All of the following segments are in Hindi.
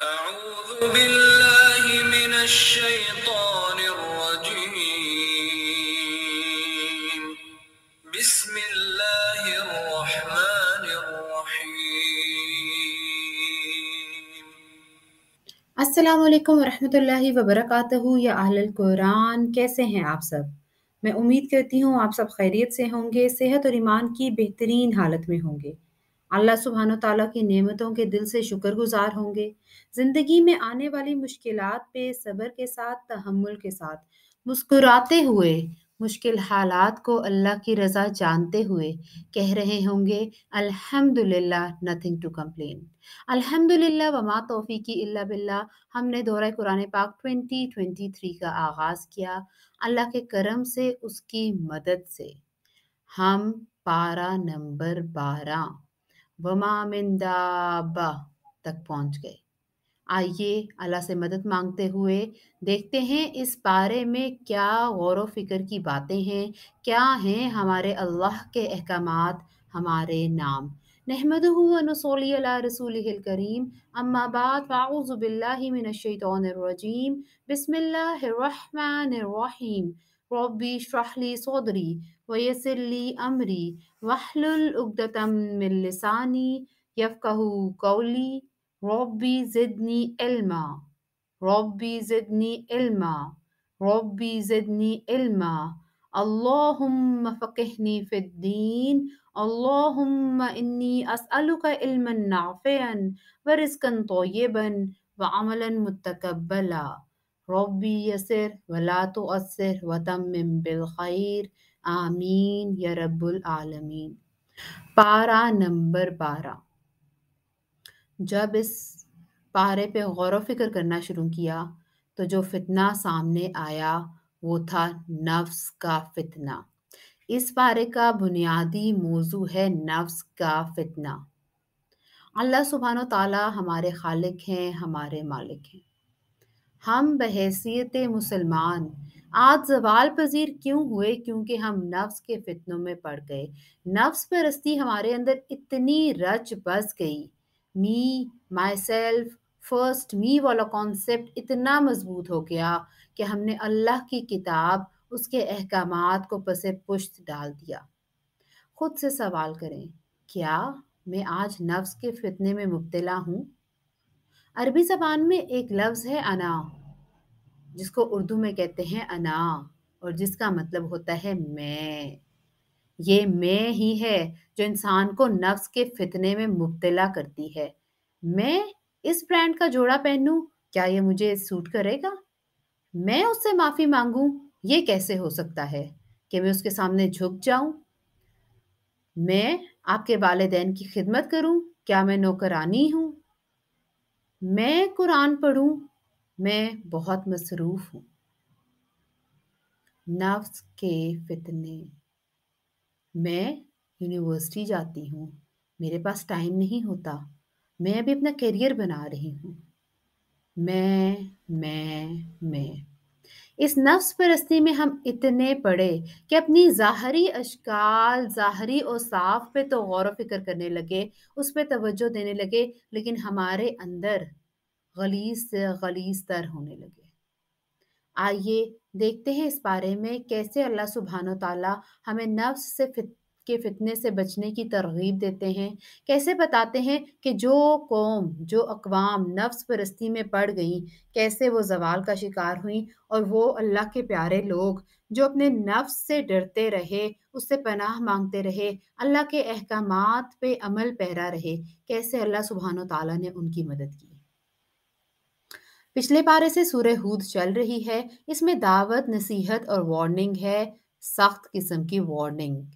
असलकम वरहमल वबरक या अहल कुरान कैसे हैं आप सब मैं उम्मीद करती हूँ आप सब खैरियत से होंगे सेहत और ईमान की बेहतरीन हालत में होंगे अल्लाह सुबहान तला की नियमतों के दिल से शुक्रगुजार होंगे ज़िंदगी में आने वाली मुश्किल पे सब्र के साथ तहमुल के साथ मुस्कुराते हुए मुश्किल हालात को अल्लाह की रज़ा जानते हुए कह रहे होंगे अल्हम्दुलिल्लाह नथिंग टू कम्प्लेन अल्हम्दुलिल्लाह वमा तोफ़ी की इल्ला बिल्ला हमने दौरा कुरान पाक 2023 का आगाज़ किया अल्लाह के करम से उसकी मदद से हम पारा नंबर बारह वमामिंदाबा तक पहुंच गए आइए अल्लाह से मदद मांगते हुए देखते हैं इस बारे में क्या गौर फिक्र की बातें हैं क्या हैं हमारे अल्लाह के अहकाम हमारे नाम नहमदनसोली रसूल करीम अम्माबाद फ़ाउज़बिल्लिमिनशैतरजीम बसमिल्लर ربي اشرح لي صدري ويسر لي أمري واحلل عقدة من لساني يفقه قولي ربي زدني علما ربي زدني علما ربي زدني علما اللهم فقهني في الدين اللهم إني أسألك علما نافعا ورزقا طيبا وعملا متقبلا ربي يسر ولا تؤثر وتمم بالخير आमीन या रब्बुल आलमीन पारा नंबर बारह जब इस पारे पे गौर फिक्र करना शुरू किया तो जो फितना सामने आया वो था नफ्स का फितना इस पारे का बुनियादी मौजू है नफ्स का फितना अल्लाह सुबहान ताला हमारे खालिक हैं हमारे मालिक हैं हम बहसीत मुसलमान आज जवाल पजीर क्यों हुए क्योंकि हम नफ्स के फितनों में पड़ गए नफ्स परस्ती हमारे अंदर इतनी रच बस गई मी माई सेल्फ फर्स्ट मी वाला कॉन्सेप्ट इतना मजबूत हो गया कि हमने अल्लाह की किताब उसके अहकाम को पसे पुश्त डाल दिया खुद से सवाल करें क्या मैं आज नफ्स के फितने में मुबतला हूँ अरबी ज़बान में एक लफ्ज़ है अना जिसको उर्दू में कहते हैं अना और जिसका मतलब होता है मैं ये मैं ही है जो इंसान को नफ्स के फितने में मुबतला करती है मैं इस ब्रांड का जोड़ा पहनूं क्या ये मुझे सूट करेगा मैं उससे माफ़ी मांगूं ये कैसे हो सकता है कि मैं उसके सामने झुक जाऊं मैं आपके वालदेन की खिदमत करूं क्या मैं नौकरानी हूं मैं कुरान पढ़ूं मैं बहुत मसरूफ हूं नफ्स के फितने मैं यूनिवर्सिटी जाती हूँ मेरे पास टाइम नहीं होता मैं अभी अपना करियर बना रही हूँ मैं मैं मैं इस नफ्स परस्ती में हम इतने पड़े कि अपनी ज़ाहरी अशकाल ज़ाहरी और साफ पे तो गौर फिक्र करने लगे उस पर तवज्जो देने लगे लेकिन हमारे अंदर गलीज से गलीज तर होने लगे आइए देखते हैं इस बारे में कैसे अल्लाह सुबहान ताला हमें नफ्स से फित के फितने से बचने की तरगीब देते हैं कैसे बताते हैं कि जो कौम जो अकवाम नफ्स परस्ती में पड़ गई कैसे वो जवाल का शिकार हुई और वो अल्लाह के प्यारे लोग जो अपने नफ्स से डरते रहे उससे पनाह मांगते रहे अल्लाह के अहकाम पे अमल पैरा रहे कैसे अल्लाह सुबहान तला ने उनकी मदद की पिछले पारे से सूर्य हूद चल रही है इसमें दावत नसीहत और वार्निंग है सख्त किस्म की वार्निंग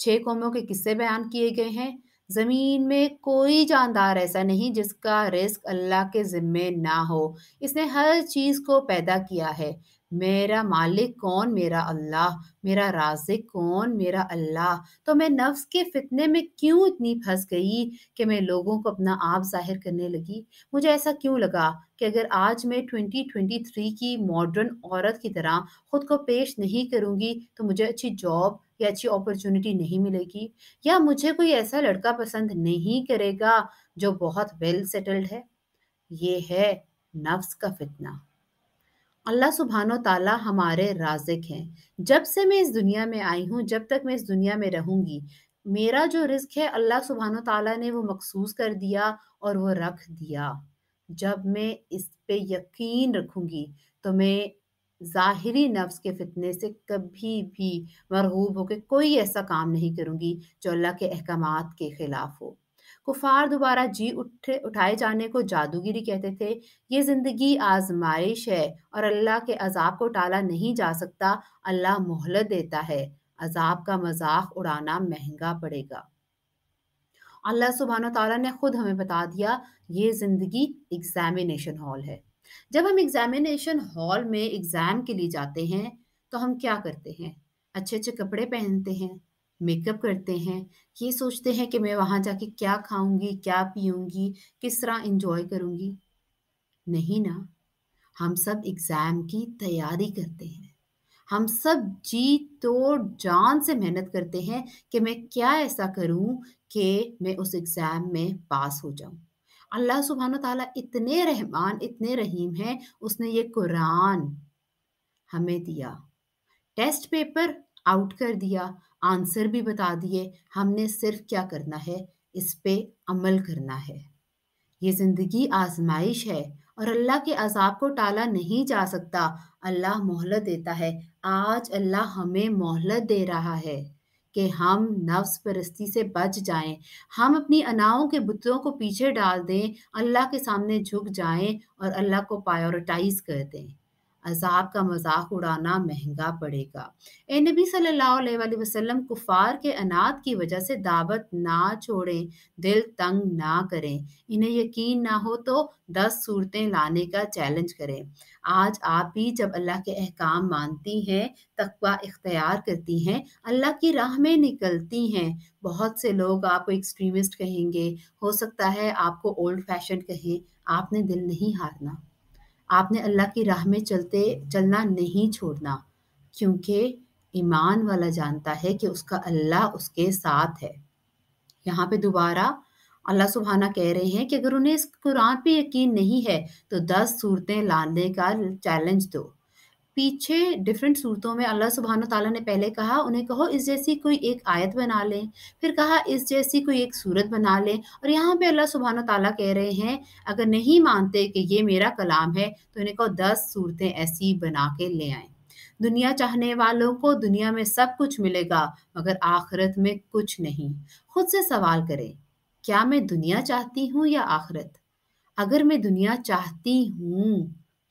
छह कौमों के किस्से बयान किए गए हैं ज़मीन में कोई जानदार ऐसा नहीं जिसका रिस्क अल्लाह के ज़िम्मे ना हो इसने हर चीज़ को पैदा किया है मेरा मालिक कौन मेरा अल्लाह मेरा राजिक कौन मेरा अल्लाह तो मैं नफ्स के फितने में क्यों इतनी फंस गई कि मैं लोगों को अपना आप जाहिर करने लगी मुझे ऐसा क्यों लगा कि अगर आज मैं 2023 की मॉडर्न औरत की तरह ख़ुद को पेश नहीं करूँगी तो मुझे अच्छी जॉब या अच्छी अपॉर्चुनिटी नहीं मिलेगी या मुझे कोई ऐसा लड़का पसंद नहीं करेगा जो बहुत वेल सेटल्ड है ये है नफ्स का फितना अल्लाह सुबहानो ताला हमारे राजिक हैं जब से मैं इस दुनिया में आई हूँ जब तक मैं इस दुनिया में रहूँगी मेरा जो रिस्क है अल्लाह सुबहानो ताला ने वो मखसूस कर दिया और वो रख दिया जब मैं इस पे यकीन रखूंगी तो मैं ज़ाहरी नफ्स के फितने से कभी भी मरगूब होकर कोई ऐसा काम नहीं करूँगी जो अल्लाह के अहकाम के ख़िलाफ़ हो कुफार दोबारा जी उठे उठाए जाने को जादूगिरी कहते थे ये ज़िंदगी आजमाइश है और अल्लाह के अजाब को टाला नहीं जा सकता अल्लाह मोहलत देता है अजाब का मजाक उड़ाना महंगा पड़ेगा अल्लाह सुबहान तौला ने ख़ुद हमें बता दिया ये ज़िंदगी एग्ज़ामिनेशन हॉल है जब हम एग्जामिनेशन हॉल में एग्जाम के लिए जाते हैं तो हम क्या करते हैं अच्छे अच्छे कपड़े पहनते हैं मेकअप करते हैं ये सोचते हैं कि मैं वहाँ जाके क्या खाऊंगी क्या पीऊंगी किस तरह इंजॉय करूंगी नहीं ना हम सब एग्ज़ाम की तैयारी करते हैं हम सब जी तोड़ जान से मेहनत करते हैं कि मैं क्या ऐसा करूं कि मैं उस एग्ज़ाम में पास हो जाऊं अल्लाह सुबहान तला इतने रहमान इतने रहीम हैं उसने ये कुरान हमें दिया टेस्ट पेपर आउट कर दिया आंसर भी बता दिए हमने सिर्फ क्या करना है इस पे अमल करना है ये ज़िंदगी आजमाइश है और अल्लाह के अजाब को टाला नहीं जा सकता अल्लाह मोहलत देता है आज अल्लाह हमें मोहलत दे रहा है कि हम नफ्स परस्ती से बच जाएं हम अपनी अनाओं के बुतों को पीछे डाल दें अल्लाह के सामने झुक जाएं और अल्लाह को प्रायोरिटाइज कर दें अजाब का मजाक उड़ाना महंगा पड़ेगा ए नबी सल्लल्लाहु अलैहि वसल्लम कुफार के अनाथ की वजह से दावत ना छोड़ें दिल तंग ना करें इन्हें यकीन ना हो तो दस सूरतें लाने का चैलेंज करें आज आप भी जब अल्लाह के अहकाम मानती हैं तकवा इख्तियार करती हैं अल्लाह की राह में निकलती हैं बहुत से लोग आपको एक्सट्रीमिस्ट कहेंगे हो सकता है आपको ओल्ड फैशन कहें आपने दिल नहीं हारना आपने अल्लाह की राह में चलते चलना नहीं छोड़ना क्योंकि ईमान वाला जानता है कि उसका अल्लाह उसके साथ है यहाँ पे दोबारा अल्लाह सुबहाना कह रहे हैं कि अगर उन्हें इस कुरान पे यकीन नहीं है तो दस सूरतें लाने का चैलेंज दो पीछे डिफरेंट सूरतों में अल्लाह सुबहान तला ने पहले कहा उन्हें कहो इस जैसी कोई एक आयत बना लें फिर कहा इस जैसी कोई एक सूरत बना लें और यहाँ पे अल्लाह सुबहान तला कह रहे हैं अगर नहीं मानते कि ये मेरा कलाम है तो इन्हें कहो दस सूरतें ऐसी बना के ले आए दुनिया चाहने वालों को दुनिया में सब कुछ मिलेगा मगर आखिरत में कुछ नहीं खुद से सवाल करें क्या मैं दुनिया चाहती हूँ या आखिरत अगर मैं दुनिया चाहती हूँ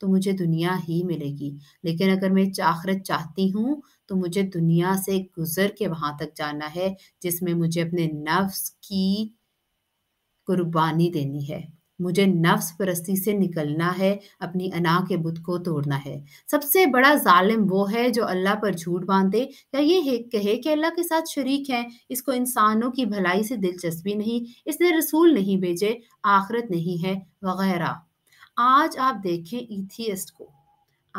तो मुझे दुनिया ही मिलेगी लेकिन अगर मैं आखरत चाहती हूँ तो मुझे दुनिया से गुजर के वहां तक जाना है जिसमें मुझे अपने नफ्स की कुर्बानी देनी है मुझे नफ्स परस्ती से निकलना है अपनी अना के बुत को तोड़ना है सबसे बड़ा जालिम वो है जो अल्लाह पर झूठ बांधे या ये है कहे कि अल्लाह के साथ शरीक हैं इसको इंसानों की भलाई से दिलचस्पी नहीं इसने रसूल नहीं भेजे आखरत नहीं है वगैरह आज आप देखें ईथियस्ट को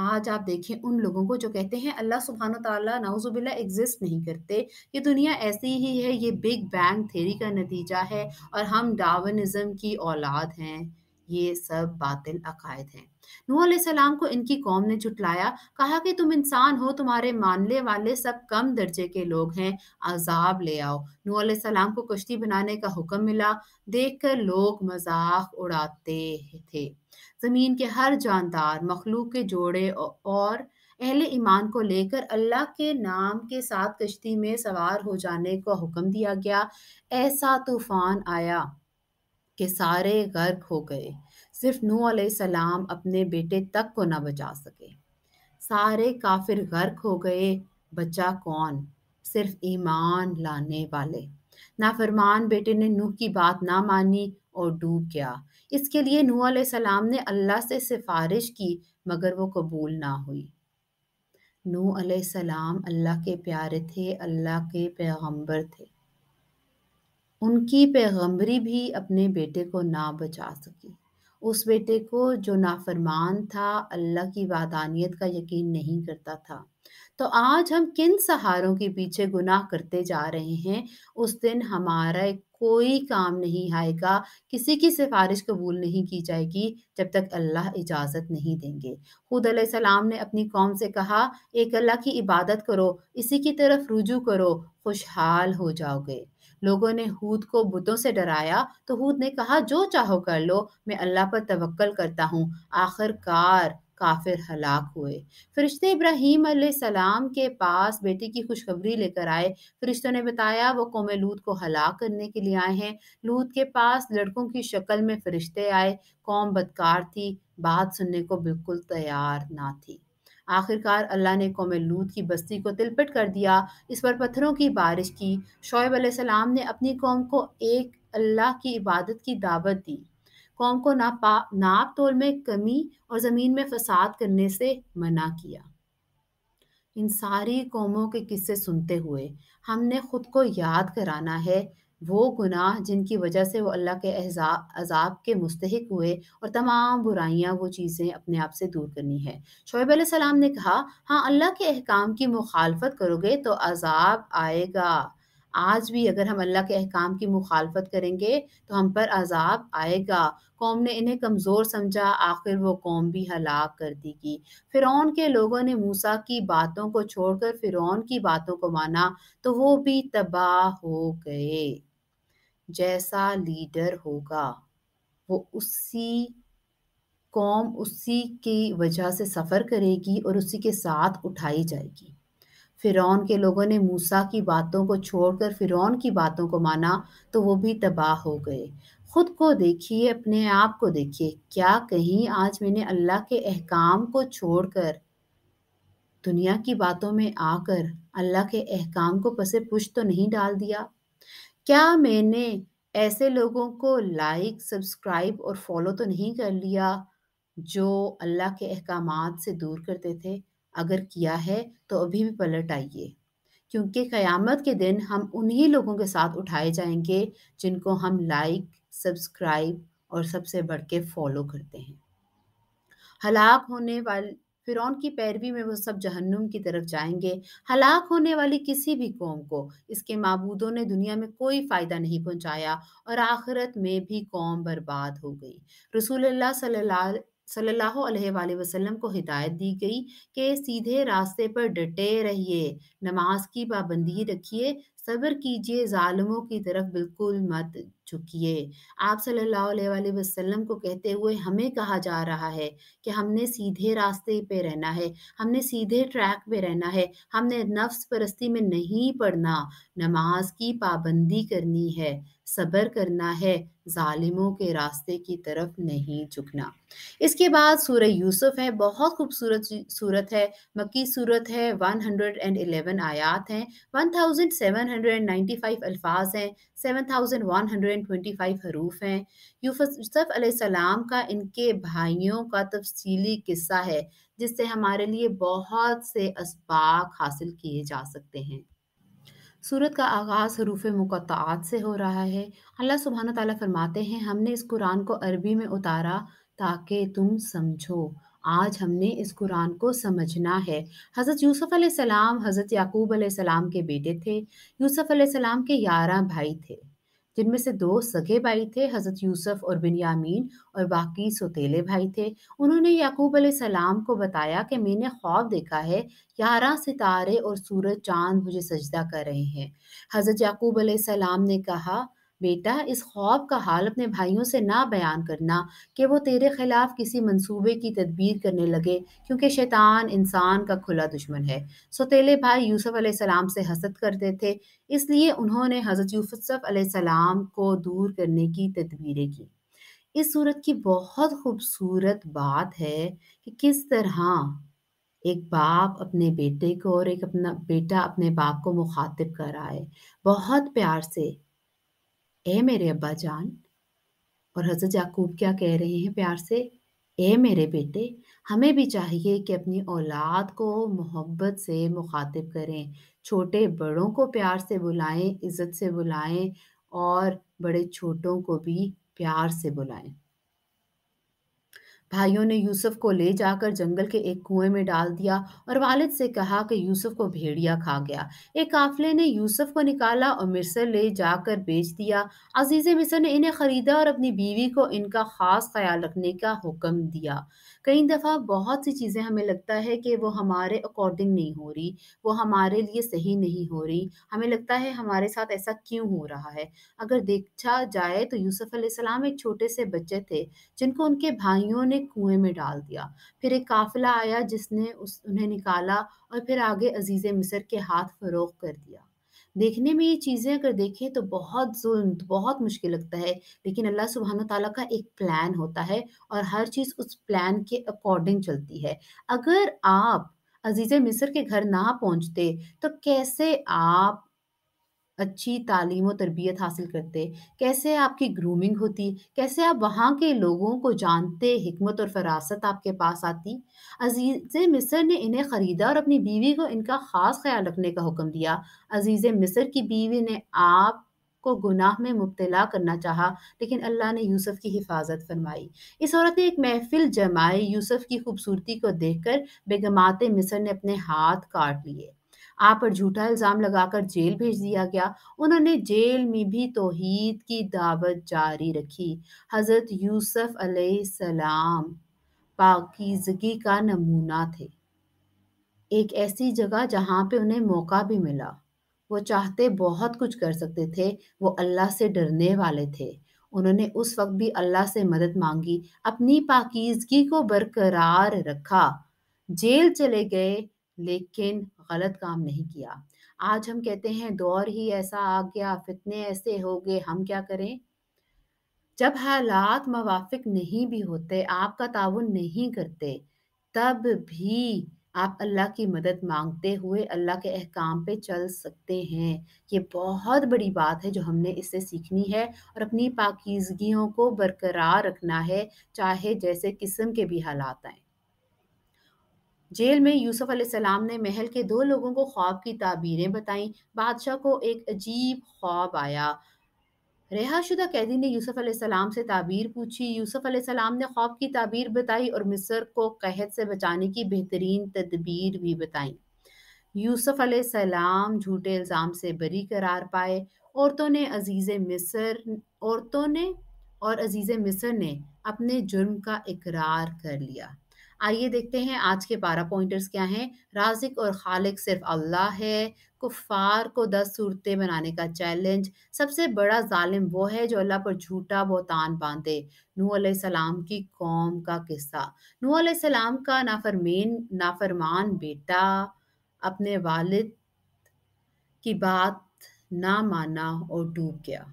आज आप देखें उन लोगों को जो कहते हैं अल्लाह सुबहान तला नाउजुबिल्ला एग्जिस्ट नहीं करते ये दुनिया ऐसी ही है ये बिग बैंग थेरी का नतीजा है और हम डावनिज़म की औलाद हैं ये सब बातिल अकायद हैं नूह सलाम को इनकी कौम ने चुटलाया कहा कि तुम इंसान हो तुम्हारे मानने वाले सब कम दर्जे के लोग हैं अजाब ले आओ नू सलाम को कश्ती बनाने का हुक्म मिला देखकर लोग मजाक उड़ाते थे ज़मीन के हर जानदार मखलूक के जोड़े और अहले ईमान को लेकर अल्लाह के नाम के साथ कश्ती में सवार हो जाने का हुक्म दिया गया ऐसा तूफान आया के सारे गर्क हो गए सिर्फ नू सलाम अपने बेटे तक को ना बचा सके सारे काफिर गर्क हो गए बचा कौन सिर्फ ईमान लाने वाले नाफरमान बेटे ने नू की बात ना मानी और डूब गया इसके लिए नू सलाम ने अल्लाह से सिफारिश की मगर वो कबूल ना हुई नू सलाम अल्लाह के प्यारे थे अल्लाह के पैगंबर थे उनकी पैगंबरी भी अपने बेटे को ना बचा सकी उस बेटे को जो नाफरमान था अल्लाह की वादानियत का यकीन नहीं करता था तो आज हम किन सहारों के पीछे गुनाह करते जा रहे हैं उस दिन हमारा कोई काम नहीं आएगा किसी की सिफारिश कबूल नहीं की जाएगी जब तक अल्लाह इजाज़त नहीं देंगे खुद सलाम ने अपनी कौम से कहा एक अल्लाह की इबादत करो इसी की तरफ रुजू करो खुशहाल हो जाओगे लोगों ने हूद को बुतों से डराया तो हूद ने कहा जो चाहो कर लो मैं अल्लाह पर तवक्ल करता हूँ आखिरकार काफिर हलाक हुए फरिश्ते इब्राहीम सलाम के पास बेटी की खुशखबरी लेकर आए फरिश्तों ने बताया वो कौम लूत को हलाक करने के लिए आए हैं लूत के पास लड़कों की शक्ल में फरिश्ते आए कौम बदकार थी बात सुनने को बिल्कुल तैयार ना थी आखिरकार अल्लाह ने कौम लूत की बस्ती को तिलपट कर दिया इस पर पत्थरों की बारिश की शोएब सलाम ने अपनी कौम को एक अल्लाह की इबादत की दावत दी कौम को नापा नाप तोल में कमी और ज़मीन में फसाद करने से मना किया इन सारी कौमों के किस्से सुनते हुए हमने खुद को याद कराना है वो गुनाह जिनकी वजह से वो अल्लाह के अजाब के मुस्तक हुए और तमाम बुराइयाँ वो चीज़ें अपने आप से दूर करनी है शोएब सलाम ने कहा हाँ अल्लाह के अहकाम की मुखालफत करोगे तो अजाब आएगा आज भी अगर हम अल्लाह के अहकाम की मुखालफत करेंगे तो हम पर अजाब आएगा कौम ने इन्हें कमज़ोर समझा आखिर वो कौम भी हलाक कर दी गई फ़िरौन के लोगों ने मूसा की बातों को छोड़कर फ़िरौन की बातों को माना तो वो भी तबाह हो गए जैसा लीडर होगा वो उसी कौम उसी की वजह से सफ़र करेगी और उसी के साथ उठाई जाएगी फ़िरौन के लोगों ने मूसा की बातों को छोड़कर फ़िरौन की बातों को माना तो वो भी तबाह हो गए खुद को देखिए अपने आप को देखिए क्या कहीं आज मैंने अल्लाह के अहकाम को छोड़कर दुनिया की बातों में आकर अल्लाह के अहकाम को पसे पुश तो नहीं डाल दिया क्या मैंने ऐसे लोगों को लाइक सब्सक्राइब और फॉलो तो नहीं कर लिया जो अल्लाह के अहकाम से दूर करते थे अगर किया है तो अभी भी पलट आइए क्योंकि क़यामत के दिन हम उन्हीं लोगों के साथ उठाए जाएंगे जिनको हम लाइक सब्सक्राइब और सबसे बढ़ के फॉलो करते हैं हलाक होने वाले फिर की पैरवी में वो सब जहन्नुम की तरफ जाएंगे हलाक होने वाली किसी भी कौम को इसके मबूदों ने दुनिया में कोई फ़ायदा नहीं पहुंचाया और आखिरत में भी कौम बर्बाद हो गई रसूल सल्लल्लाहु अलैहि वसल्लम को हिदायत दी गई कि सीधे रास्ते पर डटे रहिए नमाज की पाबंदी रखिए सब्र कीजिए ालमों की तरफ बिल्कुल मत झुकिए आप सल्लल्लाहु अलैहि वसल्लम को कहते हुए हमें कहा जा रहा है कि हमने सीधे रास्ते पे रहना है हमने सीधे ट्रैक पे रहना है हमने नफ्स परस्ती में नहीं पढ़ना नमाज की पाबंदी करनी है सबर करना है जालिमों के रास्ते की तरफ नहीं झुकना इसके बाद सूरह यूसुफ है बहुत खूबसूरत सूरत है मक्की सूरत है 111 आयात हैं 1795 अल्फाज हैं 7125 हरूफ हैं यूसुफ अलैहिस्सलाम का इनके भाइयों का तफसीली किस्सा है जिससे हमारे लिए बहुत से इसबाक हासिल किए जा सकते हैं सूरत का आगाज़ हरूफ मुक़ात से हो रहा है अल्लाह सुबहान ताला फरमाते हैं हमने इस कुरान को अरबी में उतारा ताकि तुम समझो आज हमने इस कुरान को समझना है हज़रत यूसुफ अलैहिस्सलाम हज़रत याकूब अलैहिस्सलाम के बेटे थे यूसुफ अलैहिस्सलाम के ग्यारह भाई थे जिनमें से दो सगे भाई थे हज़रत यूसुफ और बिनयामीन और बाकी सोतेले भाई थे उन्होंने याकूब सलाम को बताया कि मैंने ख्वाब देखा है ग्यारह सितारे और सूरज चांद मुझे सजदा कर रहे हैं हज़रत याकूब सलाम ने कहा बेटा इस ख्वाब का हाल अपने भाइयों से ना बयान करना कि वो तेरे खिलाफ किसी मंसूबे की तदबीर करने लगे क्योंकि शैतान इंसान का खुला दुश्मन है सोतेले भाई यूसुफ सलाम से हसद करते थे इसलिए उन्होंने हज़रत यूसुफ सलाम को दूर करने की तदबीरें की इस सूरत की बहुत खूबसूरत बात है कि किस तरह एक बाप अपने बेटे को और एक अपना बेटा अपने बाप को मुखातिब कर रहा है बहुत प्यार से ए मेरे अब्बा जान और हज़रत याकूब क्या कह रहे हैं प्यार से ए मेरे बेटे हमें भी चाहिए कि अपनी औलाद को मोहब्बत से मुखातिब करें छोटे बड़ों को प्यार से बुलाएं इज़्ज़त से बुलाएं और बड़े छोटों को भी प्यार से बुलाएं भाइयों ने यूसुफ को ले जाकर जंगल के एक कुएं में डाल दिया और वालिद से कहा कि यूसुफ को भेड़िया खा गया एक काफिले ने यूसुफ को निकाला और मिसर ले जाकर बेच दिया अजीज़ मिसर ने इन्हें ख़रीदा और अपनी बीवी को इनका ख़ास ख्याल रखने का हुक्म दिया कई दफ़ा बहुत सी चीज़ें हमें लगता है कि वो हमारे अकॉर्डिंग नहीं हो रही वो हमारे लिए सही नहीं हो रही हमें लगता है हमारे साथ ऐसा क्यों हो रहा है अगर देखा जाए तो यूसुफ़ एक छोटे से बच्चे थे जिनको उनके भाइयों ने कुएं में डाल दिया फिर एक काफिला आया जिसने उस उन्हें निकाला और फिर आगे अजीज़ मिसर के हाथ फरोख कर दिया देखने में ये चीज़ें अगर देखें तो बहुत जुल्म बहुत मुश्किल लगता है लेकिन अल्लाह सुबहान तला का एक प्लान होता है और हर चीज़ उस प्लान के अकॉर्डिंग चलती है अगर आप अजीज़ मिस्र के घर ना पहुंचते तो कैसे आप अच्छी तालीम और तरबियत हासिल करते कैसे आपकी ग्रूमिंग होती कैसे आप वहाँ के लोगों को जानते हमत और फरासत आपके पास आती अजीज़ मिस्र ने इन्हें ख़रीदा और अपनी बीवी को इनका ख़ास ख्याल रखने का हुक्म दिया अजीज़ मिस्र की बीवी ने आप को गुनाह में मुबतला करना चाहा लेकिन अल्लाह ने यूसुफ की हिफाजत फरमाई इस औरत ने एक महफिल जमाए यूसुफ की खूबसूरती को देखकर बेगमात मिस्र ने अपने हाथ काट लिए आप पर झूठा इल्ज़ाम लगाकर जेल भेज दिया गया उन्होंने जेल में भी तोहीद की दावत जारी रखी हज़रत यूसुफ सलाम पाकिजगी का नमूना थे एक ऐसी जगह जहाँ पे उन्हें मौका भी मिला वो चाहते बहुत कुछ कर सकते थे वो अल्लाह से डरने वाले थे उन्होंने उस वक्त भी अल्लाह से मदद मांगी अपनी पाकिजगी को बरकरार रखा जेल चले गए लेकिन गलत काम नहीं किया आज हम कहते हैं दौर ही ऐसा आ गया फितने ऐसे हो गए हम क्या करें जब हालात मवाफिक नहीं भी होते आपका ताउन नहीं करते तब भी आप अल्लाह की मदद मांगते हुए अल्लाह के अहकाम पे चल सकते हैं ये बहुत बड़ी बात है जो हमने इससे सीखनी है और अपनी पाकिजगियों को बरकरार रखना है चाहे जैसे किस्म के भी हालात आए जेल में यूसुफ सलाम ने महल के दो लोगों को ख्वाब की ताबीरें बताईं बादशाह को एक अजीब ख्वाब आया रिहाशुदा कैदी ने यूसुफ सलाम से ताबीर पूछी यूसुफ सलाम ने ख्वाब की ताबीर बताई और मिस्र को कहत से बचाने की बेहतरीन तदबीर भी बताई यूसुफ सलाम झूठे इल्ज़ाम से बरी करार पाए औरतों ने अजीज़ मिस्र औरतों ने और अजीज़ मिस्र ने अपने जुर्म का इकरार कर लिया आइए देखते हैं आज के बारह पॉइंटर्स क्या हैं राजिक और खालिक सिर्फ अल्लाह है कुफार को दस सूरतें बनाने का चैलेंज सबसे बड़ा जालिम वो है जो अल्लाह पर झूठा बोतान बांधे नू सलाम की कौम का किस्सा नू सलाम का नाफरमेन नाफरमान बेटा अपने वालिद की बात ना माना और डूब गया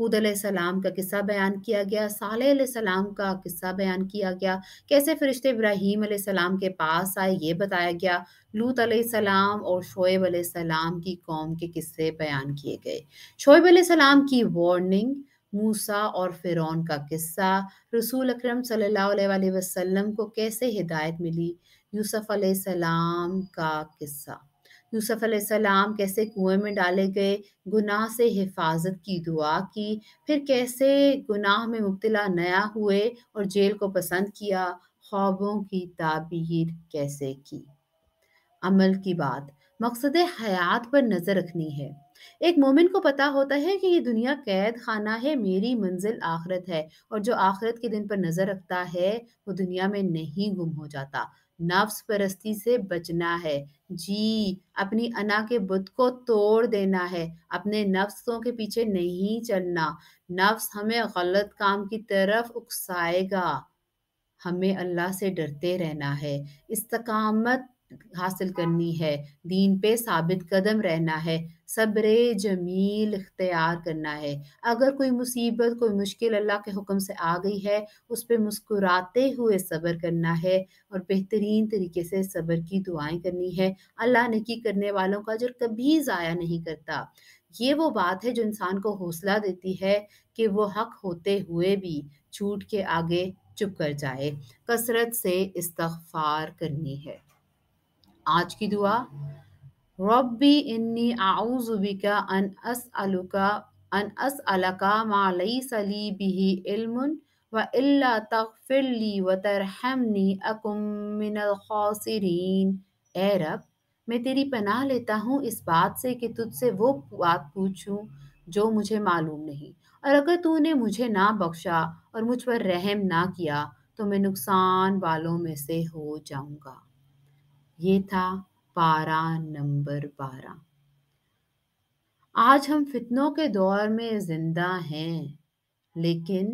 हूद सलाम का किस्सा बयान किया गया साल सलाम का किस्सा बयान किया गया कैसे फ़रिश्ते इब्राहीम सलाम के पास आए ये बताया गया लूत सलाम और शोएब सलाम की कौम के किस्से बयान किए गए शोएब सलाम की वार्निंग मूसा और फ़िरौन का किस्सा रसूल अक्रम सल्लल्लाहु अलैहि वसल्लम को कैसे हिदायत मिली यूसुफ़ सलाम का किस्सा यूसुफ सलाम कैसे कुएं में डाले गए गुनाह से हिफाजत की दुआ की फिर कैसे गुनाह में मुबतला नया हुए और जेल को पसंद किया ख्वाबों की ताबीर कैसे की अमल की बात मकसद हयात पर नज़र रखनी है एक मोमिन को पता होता है कि ये दुनिया कैद खाना है मेरी मंजिल आखरत है और जो आखरत के दिन पर नज़र रखता है वो दुनिया में नहीं गुम हो जाता नफ्स परस्ती से बचना है जी अपनी अना के बुत को तोड़ देना है अपने नफ्सों के पीछे नहीं चलना नफ्स हमें गलत काम की तरफ उकसाएगा हमें अल्लाह से डरते रहना है इस्तकामत हासिल करनी है दीन पे साबित कदम रहना है सब्र जमील इख्तियार करना है अगर कोई मुसीबत कोई मुश्किल अल्लाह के हुक्म से आ गई है उस पर मुस्कुराते हुए सब्र करना है और बेहतरीन तरीके से सब्र की दुआएं करनी है अल्लाह नेकी करने वालों का जो कभी ज़ाया नहीं करता ये वो बात है जो इंसान को हौसला देती है कि वो हक होते हुए भी छूट के आगे चुप कर जाए कसरत से इस्तफार करनी है आज की दुआ रब्बी इन्नी आउज़ुबिका अन असअलुका अन असअलका मा लैसा ली बिही इल्मुन व इल्ला तगफिर ली व तरहमनी अकुम मिनल खासिरीन ए रब मैं तेरी पनाह लेता हूँ इस बात से कि तुझसे वो बात पूछूं जो मुझे मालूम नहीं और अगर तूने मुझे ना बख्शा और मुझ पर रहम ना किया तो मैं नुकसान वालों में से हो जाऊंगा ये था पारा नंबर बारह आज हम फितनों के दौर में जिंदा हैं लेकिन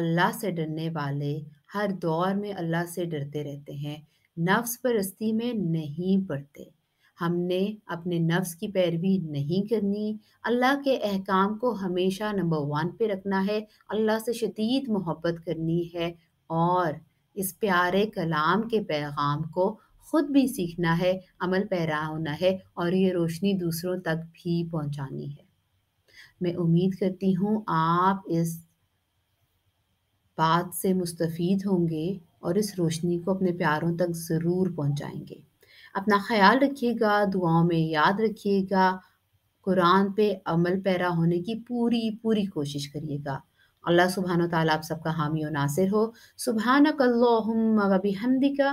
अल्लाह से डरने वाले हर दौर में अल्लाह से डरते रहते हैं नफ्स परस्ती में नहीं पड़ते हमने अपने नफ्स की पैरवी नहीं करनी अल्लाह के अहकाम को हमेशा नंबर वन पे रखना है अल्लाह से शदीद मोहब्बत करनी है और इस प्यारे कलाम के पैगाम को ख़ुद भी सीखना है अमल पैरा होना है और ये रोशनी दूसरों तक भी पहुंचानी है मैं उम्मीद करती हूँ आप इस बात से मुस्तफ़ होंगे और इस रोशनी को अपने प्यारों तक ज़रूर पहुंचाएंगे। अपना ख्याल रखिएगा दुआओं में याद रखिएगा कुरान पे अमल पैरा होने की पूरी पूरी कोशिश करिएगा अल्लाह सुबहान तब सबका हामी नासिर हो सुबहानक अल्लाहुम्मा व हमदिका